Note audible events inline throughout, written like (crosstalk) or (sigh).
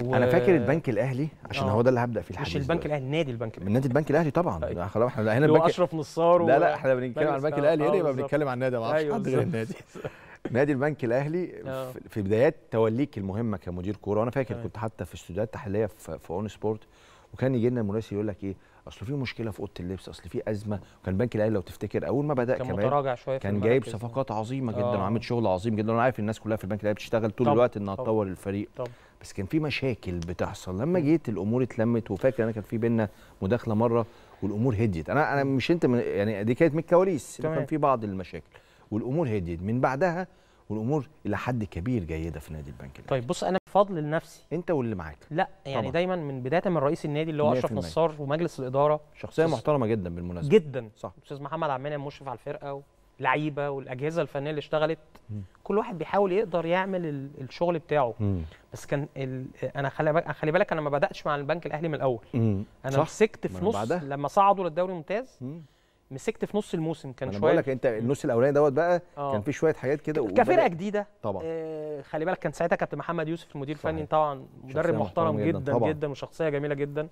و... انا فاكر البنك الاهلي عشان آه. هو ده اللي هبدا فيه الحديث مش البنك الاهلي نادي البنك الاهلي نادي البنك الاهلي طبعا أيوه. خلاص احنا هنا البنك اشرف نصار لا لا احنا بنتكلم عن البنك الاهلي هنا يبقى آه، بنتكلم عن النادي ما اعرفش أيوه، حد غير النادي نادي البنك الاهلي (laughs) آه. في بدايات توليك المهمه كمدير كوره وانا فاكر أيوه. كنت حتى في استوديوهات تحليليه في اون سبورت وكان يجي لنا المراسل يقول لك ايه اصل في مشكله في اوضه اللبس اصل في ازمه وكان البنك الاهلي لو تفتكر اول ما بدا كان كمان متراجع شويه كان جايب صفقات عظيمه جدا وعامل شغل عظيم جدا وانا عارف الناس كلها في البنك الاهلي بتشتغل طول الوقت انها تطور الفريق طب. بس كان في مشاكل بتحصل لما جيت الامور اتلمت وفاكر انا كان في بينا مداخله مره والامور هديت انا انا مش انت من يعني دي كانت من الكواليس كان في بعض المشاكل والامور هديت من بعدها والامور الى حد كبير جيده في نادي البنك الاهلي طيب بص انا بفضل لنفسي انت واللي معاك لا يعني طبعا. دايما من بدايه من رئيس النادي اللي هو اشرف نصار ومجلس الاداره شخصيه محترمه جدا بالمناسبه جدا صح استاذ محمد عمنا مشرف على الفرقه اللعيبه والاجهزه الفنيه اللي اشتغلت كل واحد بيحاول يقدر يعمل الشغل بتاعه م. بس كان ال... انا خلي خلي بالك انا ما بداتش مع البنك الاهلي من الاول م. انا مسكت في نص بعدها. لما صعدوا للدوري الممتاز مسكت في نص الموسم كان شويه بقول لك انت النص الاولاني دوت بقى آه. كان في شويه حاجات كده كفرقه جديده طبعا آه خلي بالك كان ساعتها كابتن محمد يوسف المدير الفني طبعا مدرب محترم, محترم جدا جدا, طبعًا. جداً وشخصيه جميله جدا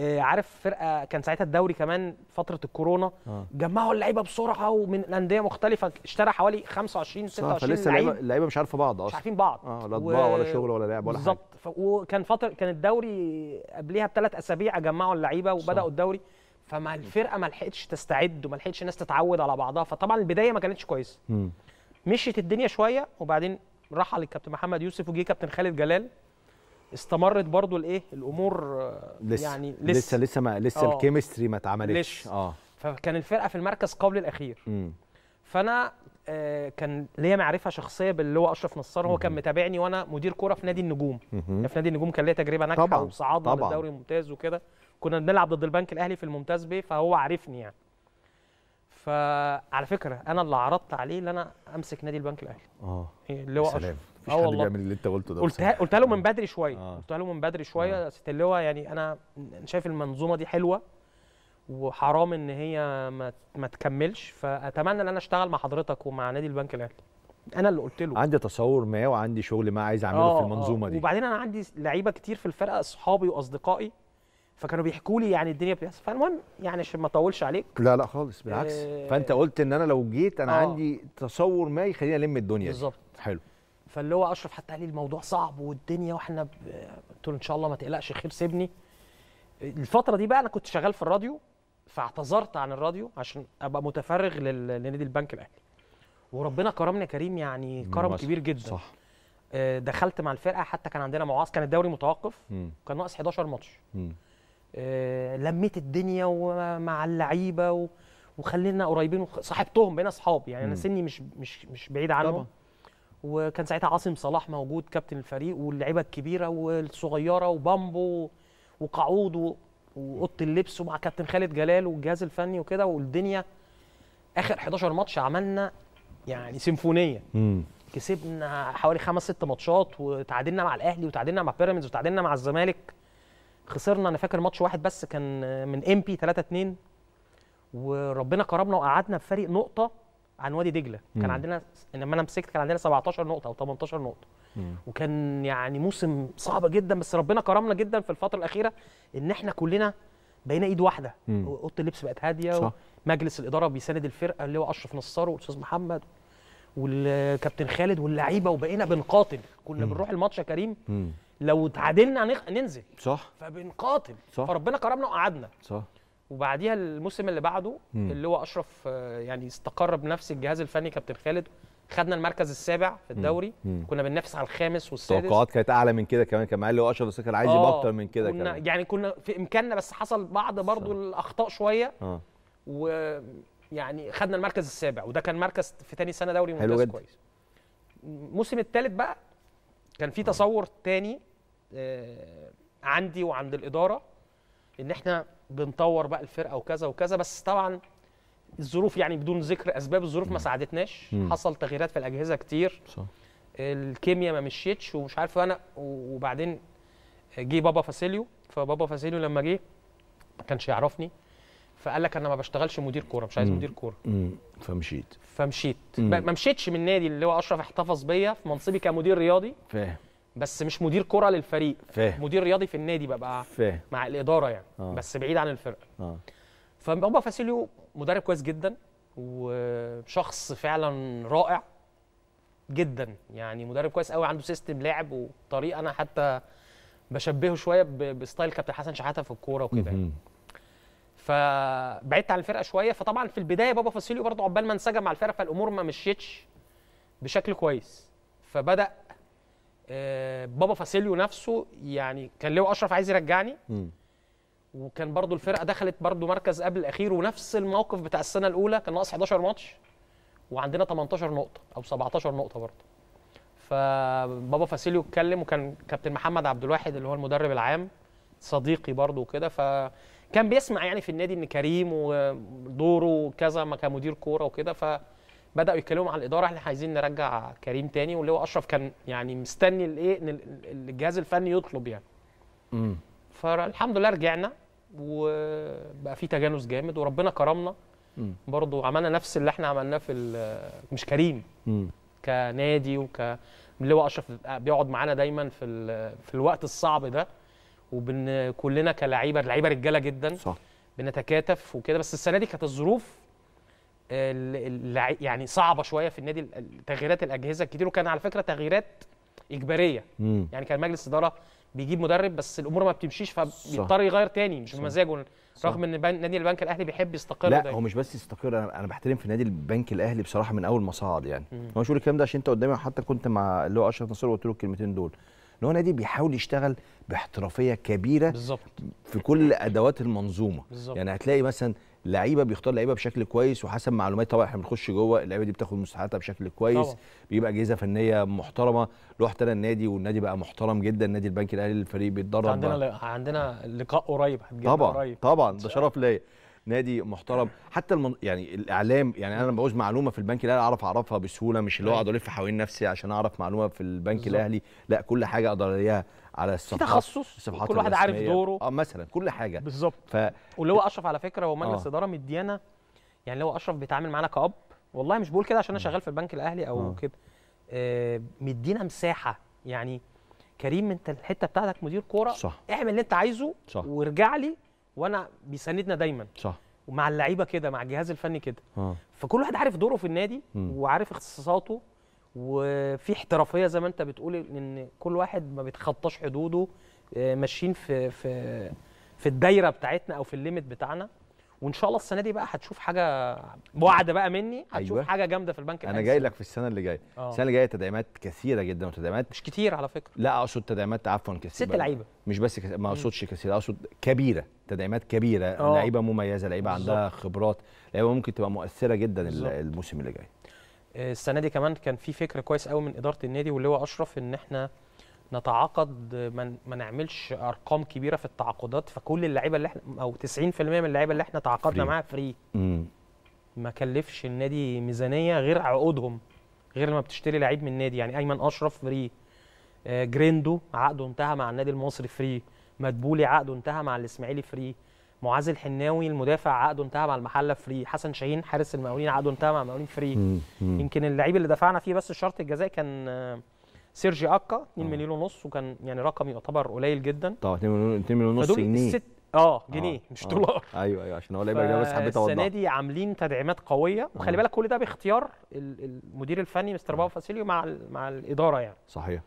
آه، عارف فرقه كان ساعتها الدوري كمان فتره الكورونا آه. جمعوا اللعيبه بسرعه ومن انديه مختلفه اشترى حوالي 25 26 لسه اللعيبه مش عارفه بعض اصلا مش عارفين بعض اه لا طباعه و... ولا شغل ولا لعب ولا حاجه بالظبط وكان فتره كان الدوري قبلها بثلاث اسابيع جمعوا اللعيبه وبداوا الدوري فما الفرقه ما لحقتش تستعد وما لحقتش الناس تتعود على بعضها فطبعا البدايه ما كانتش كويسه مشيت الدنيا شويه وبعدين راح الكابتن محمد يوسف وجه كابتن خالد جلال استمرت برضو الايه الامور آه، لسه يعني لسه لسه, لسه ما لسه آه. الكيمستري ما اتعملتش اه فكان الفرقه في المركز قبل الاخير م. فانا آه كان ليا معرفه شخصيه باللي هو اشرف نصار هو كان متابعني وانا مدير كوره في نادي النجوم في نادي النجوم كان ليا تجربه ناجحه في للدوري الممتاز وكده كنا بنلعب ضد البنك الاهلي في الممتاز بيه فهو عارفني يعني فعلى فكره انا اللي عرضت عليه ان انا امسك نادي البنك الاهلي اه إيه، اللي هو اشرف مفيش اه حد بيعمل اللي انت قلته ده قلتها قلتها له من بدري شويه آه. قلتها له من بدري شويه آه. ست اللواء يعني انا شايف المنظومه دي حلوه وحرام ان هي ما, ما تكملش فاتمنى ان انا اشتغل مع حضرتك ومع نادي البنك الاهلي انا اللي قلت له عندي تصور ما وعندي شغل ما عايز اعمله في آه، آه. المنظومه آه. دي وبعدين انا عندي لعيبه كتير في الفرقه اصحابي واصدقائي فكانوا بيحكوا لي يعني الدنيا بتحصل فالمهم يعني عشان ما اطولش عليك لا لا خالص بالعكس إيه فانت قلت ان انا لو جيت انا آه. عندي تصور ما يخليني الم الدنيا بالظبط حلو فاللي هو اشرف حتى قال لي الموضوع صعب والدنيا واحنا قلت له ان شاء الله ما تقلقش خير سيبني الفتره دي بقى انا كنت شغال في الراديو فاعتذرت عن الراديو عشان ابقى متفرغ لنادي البنك الاهلي وربنا كرمني كريم يعني كرم كبير جدا صح. آه، دخلت مع الفرقه حتى كان عندنا معاص كان الدوري متوقف وكان ناقص 11 ماتش آه، لميت الدنيا ومع اللعيبه وخلينا قريبين صاحبتهم بين اصحاب يعني انا سني مش مش مش بعيد عنهم طبعا. وكان ساعتها عاصم صلاح موجود كابتن الفريق واللعيبه الكبيره والصغيره وبامبو وقعود واوضه اللبس ومع كابتن خالد جلال والجهاز الفني وكده والدنيا اخر 11 ماتش عملنا يعني سيمفونيه كسبنا حوالي خمس ست ماتشات وتعادلنا مع الاهلي وتعادلنا مع بيراميدز وتعادلنا مع الزمالك خسرنا انا فاكر ماتش واحد بس كان من بي 3 2 وربنا كرمنا وقعدنا بفارق نقطه عن وادي دجله كان عندنا لما انا مسكت كان عندنا 17 نقطه او 18 نقطه مم. وكان يعني موسم صعب جدا بس ربنا كرمنا جدا في الفتره الاخيره ان احنا كلنا بقينا ايد واحده اوضه اللبس بقت هاديه مجلس الاداره بيساند الفرقه اللي هو اشرف نصار والاستاذ محمد والكابتن خالد واللعيبه وبقينا بنقاتل كنا مم. بنروح الماتش يا كريم مم. لو تعادلنا ننزل صح فبنقاتل صح. فربنا كرمنا وقعدنا صح وبعديها الموسم اللي بعده م. اللي هو اشرف آه، يعني استقر بنفس الجهاز الفني كابتن خالد خدنا المركز السابع في الدوري مم. كنا بننافس على الخامس والسادس التوقعات كانت اعلى من كده كمان كان اللي هو اشرف السكر عايز يبقى آه، اكتر من كده كنا كمان. يعني كنا في امكاننا بس حصل بعض برضو صح. الاخطاء شويه اه ويعني خدنا المركز السابع وده كان مركز في تاني سنه دوري ممتاز كويس الموسم الثالث بقى كان في تصور تاني آه، عندي وعند الاداره ان احنا بنطور بقى الفرقه وكذا وكذا بس طبعا الظروف يعني بدون ذكر اسباب الظروف ما ساعدتناش حصل تغييرات في الاجهزه كتير صح. الكيمياء ما مشيتش ومش عارف انا وبعدين جه بابا فاسيليو فبابا فاسيليو لما جه ما كانش يعرفني فقال لك انا ما بشتغلش مدير كوره مش عايز مدير كوره فمشيت فمشيت ما مشيتش من النادي اللي هو اشرف احتفظ بيا في منصبي كمدير رياضي فاهم بس مش مدير كره للفريق فيه. مدير رياضي في النادي ببقى فهم. مع الاداره يعني آه. بس بعيد عن الفرقه آه. فبابا فاسيليو مدرب كويس جدا وشخص فعلا رائع جدا يعني مدرب كويس قوي عنده سيستم لاعب وطريقه انا حتى بشبهه شويه بستايل كابتن حسن شحاته في الكوره وكده يعني. فبعدت عن الفرقه شويه فطبعا في البدايه بابا فاسيليو برضه عقبال ما انسجم مع الفرقه فالامور ما مشيتش بشكل كويس فبدا آه، بابا فاسيليو نفسه يعني كان ليو اشرف عايز يرجعني م. وكان برضو الفرقه دخلت برضو مركز قبل الاخير ونفس الموقف بتاع السنه الاولى كان ناقص 11 ماتش وعندنا 18 نقطه او 17 نقطه برضو فبابا فاسيليو اتكلم وكان كابتن محمد عبد الواحد اللي هو المدرب العام صديقي برضو وكده فكان بيسمع يعني في النادي ان كريم ودوره وكذا ما كمدير كوره وكده ف بداوا يتكلموا مع الاداره احنا عايزين نرجع كريم تاني واللي هو اشرف كان يعني مستني الايه الجهاز الفني يطلب يعني امم فالحمد لله رجعنا وبقى في تجانس جامد وربنا كرمنا برضه عملنا نفس اللي احنا عملناه في مش كريم مم. كنادي وك هو اشرف بيقعد معانا دايما في في الوقت الصعب ده وبن كلنا كلعيبه اللعيبه رجاله جدا صح بنتكاتف وكده بس السنه دي كانت الظروف يعني صعبه شويه في النادي تغييرات الاجهزه الكتير وكان على فكره تغييرات اجباريه مم. يعني كان مجلس اداره بيجيب مدرب بس الامور ما بتمشيش فبيضطر يغير تاني مش بمزاجه رغم ان نادي البنك الاهلي بيحب يستقر لا دايما. هو مش بس يستقر انا انا بحترم في نادي البنك الاهلي بصراحه من اول ما صعد يعني مم. انا مش بقول الكلام ده عشان انت قدامي حتى كنت مع اللي هو اشرف نصر وقلت له الكلمتين دول ان هو نادي بيحاول يشتغل باحترافيه كبيره بالظبط في كل ادوات المنظومه بالزبط. يعني هتلاقي مثلا لعيبه بيختار لعيبه بشكل كويس وحسب معلومات طبعا احنا بنخش جوه اللعيبه دي بتاخد مستحقاتها بشكل كويس طبعا. بيبقى اجهزه فنيه محترمه روح انا النادي والنادي بقى محترم جدا النادي البنك الاهلي الفريق بيتدرب عندنا ل... عندنا لقاء قريب طبعا قريب. طبعا ده شرف ليا نادي محترم حتى المن... يعني الاعلام يعني انا لما بعوز معلومه في البنك الاهلي اعرف اعرفها بسهوله مش اللي هو أيوه. اقعد الف حوالين نفسي عشان اعرف معلومه في البنك بالزبط. الاهلي لا كل حاجه اقدر اليها على الصفحات في تخصص الصفحات كل واحد عارف دوره اه مثلا كل حاجه بالظبط ف... واللي هو اشرف على فكره هو مجلس آه. اداره آه. مديانا يعني اللي هو اشرف بيتعامل معانا كاب والله مش بقول كده عشان انا شغال في البنك الاهلي او آه. كده آه مدينا مساحه يعني كريم انت الحته بتاعتك مدير كوره صح اعمل اللي انت عايزه صح وارجع لي وانا بيساندنا دايما صح ومع اللعيبه كده مع الجهاز الفني كده آه. فكل واحد عارف دوره في النادي م. وعارف اختصاصاته وفي احترافيه زي ما انت بتقول ان كل واحد ما بيتخطاش حدوده آه، ماشيين في في في الدايره بتاعتنا او في الليميت بتاعنا وان شاء الله السنه دي بقى هتشوف حاجه وعد بقى مني هتشوف أيوة. حاجه جامده في البنك انا جاي لك في السنه اللي جايه آه. السنه اللي جايه تدعيمات كثيره جدا وتدعيمات مش كتير على فكره لا اقصد تدعيمات عفوا كثيره ست لعيبه مش بس ما اقصدش كثيره اقصد كبيره تدعيمات كبيره آه. لعيبه مميزه لعيبه عندها خبرات لعيبه ممكن تبقى مؤثره جدا الموسم اللي جاي السنه دي كمان كان في فكر كويس قوي من اداره النادي واللي هو اشرف ان احنا نتعاقد ما نعملش ارقام كبيره في التعاقدات فكل اللعيبه اللي احنا او 90% من اللعيبه اللي احنا تعاقدنا معاها فري ما كلفش النادي ميزانيه غير عقودهم غير لما بتشتري لعيب من النادي يعني ايمن اشرف فري آه، جريندو عقده انتهى مع النادي المصري فري مدبولي عقده انتهى مع الاسماعيلي فري معاذ الحناوي المدافع عقده انتهى مع المحله فري حسن شاهين حارس المقاولين عقده انتهى مع المقاولين فري يمكن اللعيب اللي دفعنا فيه بس الشرط الجزائي كان آه، سيرجي اكا 2 مليون ونص وكان يعني رقم يعتبر قليل جدا طبعا 2 مليون 2 مليون ونص جنيه الست... آه،, اه جنيه آه. مش دولار آه. ايوه ايوه عشان هو لعيب اجنبي بس حبيت اوضح السنه دي عاملين تدعيمات قويه وخلي بالك كل ده باختيار المدير الفني مستر بابا فاسيليو مع مع الاداره يعني صحيح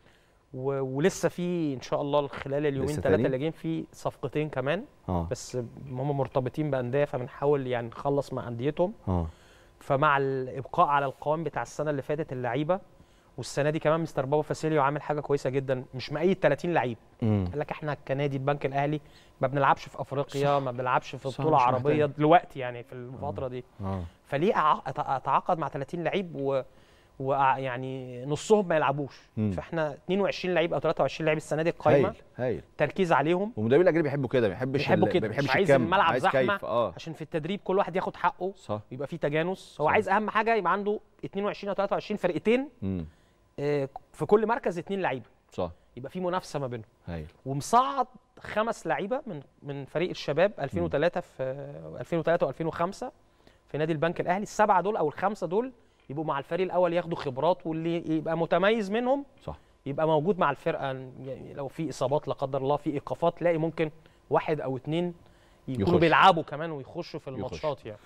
ولسه في ان شاء الله خلال اليومين ثلاثه اللي جايين في صفقتين كمان آه. بس هم مرتبطين بانديه فبنحاول يعني نخلص مع انديتهم آه. فمع الابقاء على القوام بتاع السنه اللي فاتت اللعيبه والسنه دي كمان مستر بابا فاسيليو عامل حاجه كويسه جدا مش مقيد 30 لعيب قال لك احنا كنادي البنك الاهلي ما بنلعبش في افريقيا صح. ما بنلعبش في بطوله عربيه دلوقتي يعني في الفتره آه. دي آه. فليه اتعاقد مع 30 لعيب و ويعني نصهم ما يلعبوش مم. فاحنا 22 لعيب او 23 لعيب السنه دي القايمه هايل هايل تركيز عليهم والمدربين الاجانب بيحبوا كده ما بيحبش بيحبوا كده بيحبش مش عايز الكم. الملعب عايز زحمه آه. عشان في التدريب كل واحد ياخد حقه صح. يبقى في تجانس هو صح. عايز اهم حاجه يبقى عنده 22 او 23 فرقتين آه في كل مركز اثنين لعيبه صح يبقى في منافسه ما بينهم هايل ومصعد خمس لعيبه من من فريق الشباب 2003 في 2003 آه، و2005 في نادي البنك الاهلي السبعه دول او الخمسه دول يبقوا مع الفريق الاول ياخدوا خبرات واللي يبقى متميز منهم صح يبقى موجود مع الفرقه يعني لو في اصابات لا قدر الله في ايقافات تلاقي ممكن واحد او اتنين يكونوا بيلعبوا كمان ويخشوا في الماتشات يعني